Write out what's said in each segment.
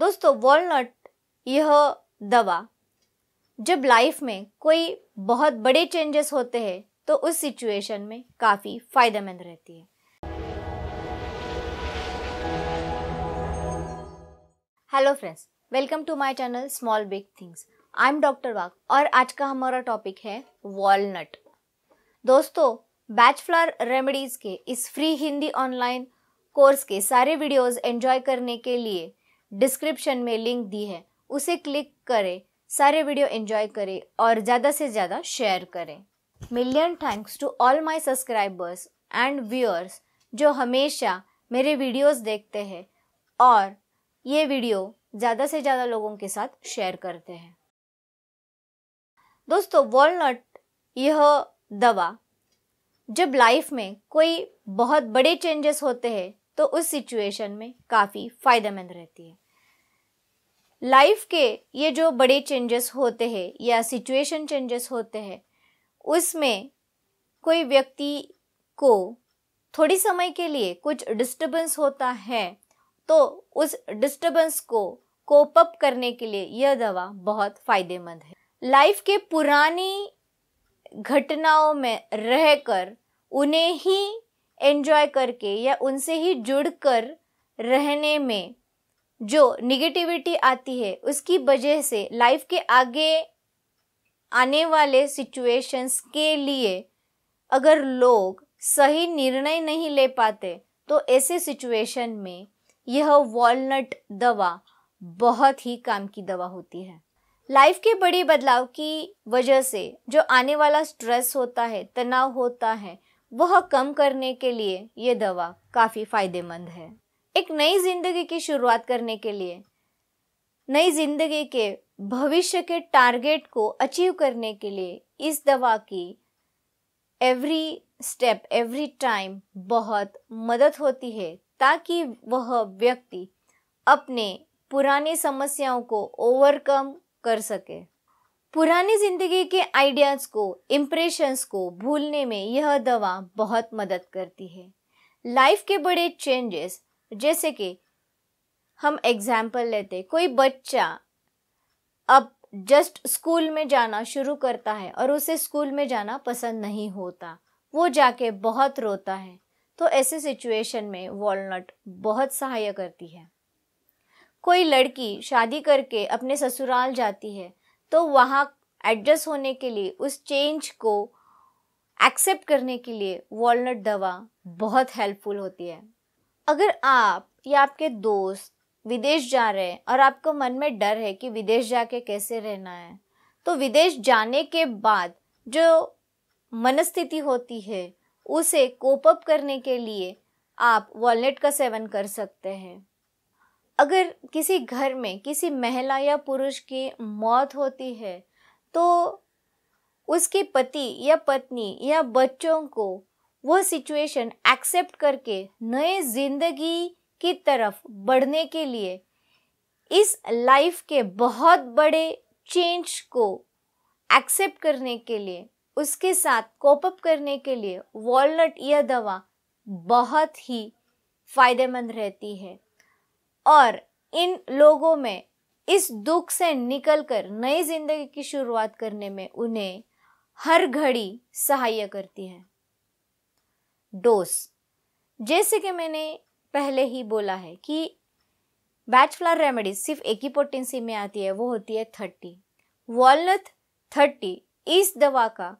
दोस्तों वॉलनट यह दवा जब लाइफ में कोई बहुत बड़े चेंजेस होते हैं तो उस सिचुएशन में काफ़ी फायदेमंद रहती है hello friends welcome to my channel small big things I am doctor वाक और आज का हमारा टॉपिक है वॉलनट दोस्तों बैचफ्लार रेमेडीज़ के इस फ्री हिंदी ऑनलाइन कोर्स के सारे वीडियोस एंजॉय करने के लिए डिस्क्रिप्शन में लिंक दी है उसे क्लिक करें सारे वीडियो एंजॉय करें और ज़्यादा से ज़्यादा शेयर करें million thanks to all my subscribers and viewers जो हमेशा मेरे वीडियोस देखते हैं और ये वीडियो ज़्यादा से ज़्यादा लोगों के साथ शेयर करते हैं दोस्तों वॉलनट यह दवा जब लाइफ में कोई बहुत बड़े चेंजेस होते हैं तो उस सिचुएशन में काफ़ी फ़ायदेमंद रहती है लाइफ के ये जो बड़े चेंजेस होते हैं या सिचुएशन चेंजेस होते हैं उसमें कोई व्यक्ति को थोड़ी समय के लिए कुछ डिस्टर्बेंस होता है तो उस डिस्टर्बेंस को कोप अप करने के लिए यह दवा बहुत फायदेमंद है लाइफ के पुरानी घटनाओं में रहकर उन्हें ही एंजॉय करके या उनसे ही जुड़कर रहने में जो निगेटिविटी आती है उसकी वजह से लाइफ के आगे आने वाले सिचुएशंस के लिए अगर लोग सही निर्णय नहीं ले पाते तो ऐसे सिचुएशन में यह वॉलनट दवा बहुत ही काम की दवा होती है लाइफ के बड़े बदलाव की वजह से जो आने वाला स्ट्रेस होता है तनाव होता है वह कम करने के लिए ये दवा काफ़ी फायदेमंद है एक नई जिंदगी की शुरुआत करने के लिए नई जिंदगी के भविष्य के टारगेट को अचीव करने के लिए इस दवा की एवरी स्टेप एवरी टाइम बहुत मदद होती है ताकि वह व्यक्ति अपने पुरानी समस्याओं को ओवरकम कर सके पुरानी जिंदगी के आइडियाज़ को इम्प्रेशंस को भूलने में यह दवा बहुत मदद करती है लाइफ के बड़े चेंजेस जैसे कि हम एग्जाम्पल लेते कोई बच्चा अब जस्ट स्कूल में जाना शुरू करता है और उसे स्कूल में जाना पसंद नहीं होता वो जाके बहुत रोता है तो ऐसे सिचुएशन में वॉलनट बहुत सहाय करती है कोई लड़की शादी करके अपने ससुराल जाती है तो वहाँ एडजस्ट होने के लिए उस चेंज को एक्सेप्ट करने के लिए वॉलनट दवा बहुत हेल्पफुल होती है अगर आप या आपके दोस्त विदेश जा रहे हैं और आपको मन में डर है कि विदेश जाके कैसे रहना है तो विदेश जाने के बाद जो मनस्थिति होती है उसे कोपअप करने के लिए आप वॉलेट का सेवन कर सकते हैं अगर किसी घर में किसी महिला या पुरुष की मौत होती है तो उसके पति या पत्नी या बच्चों को वो सिचुएशन एक्सेप्ट करके नए जिंदगी की तरफ बढ़ने के लिए इस लाइफ के बहुत बड़े चेंज को एक्सेप्ट करने के लिए उसके साथ कोप अप करने के लिए वॉलनट यह दवा बहुत ही फायदेमंद रहती है और इन लोगों में इस दुख से निकलकर नई जिंदगी की शुरुआत करने में उन्हें हर घड़ी सहाय करती है डोज जैसे कि मैंने पहले ही बोला है कि बैच फ्लावर रेमेडीज सिर्फ एक ही पोटेंसी में आती है वो होती है थर्टी वॉलनट थर्टी इस दवा का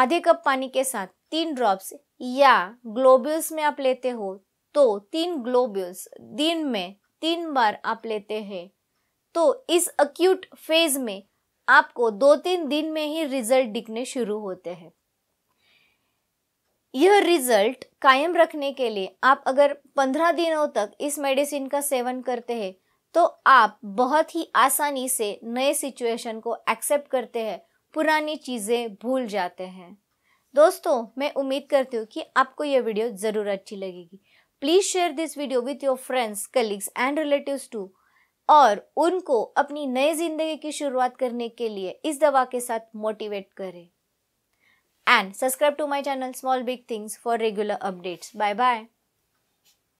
आधे कप पानी के साथ तीन ड्रॉप्स या ग्लोब्यूल्स में आप लेते हो तो तीन ग्लोब्यूल्स दिन में तीन बार आप लेते हैं तो इस अक्यूट फेज में आपको दो तीन दिन में ही रिजल्ट दिखने शुरू होते हैं यह रिजल्ट कायम रखने के लिए आप अगर पंद्रह दिनों तक इस मेडिसिन का सेवन करते हैं तो आप बहुत ही आसानी से नए सिचुएशन को एक्सेप्ट करते हैं पुरानी चीज़ें भूल जाते हैं दोस्तों मैं उम्मीद करती हूँ कि आपको यह वीडियो ज़रूर अच्छी लगेगी please share this video with your friends colleagues and relatives too और उनको अपनी नए ज़िंदगी की शुरुआत करने के लिए इस दवा के साथ मोटिवेट करें and subscribe to my channel Small Big Things for regular updates. Bye bye.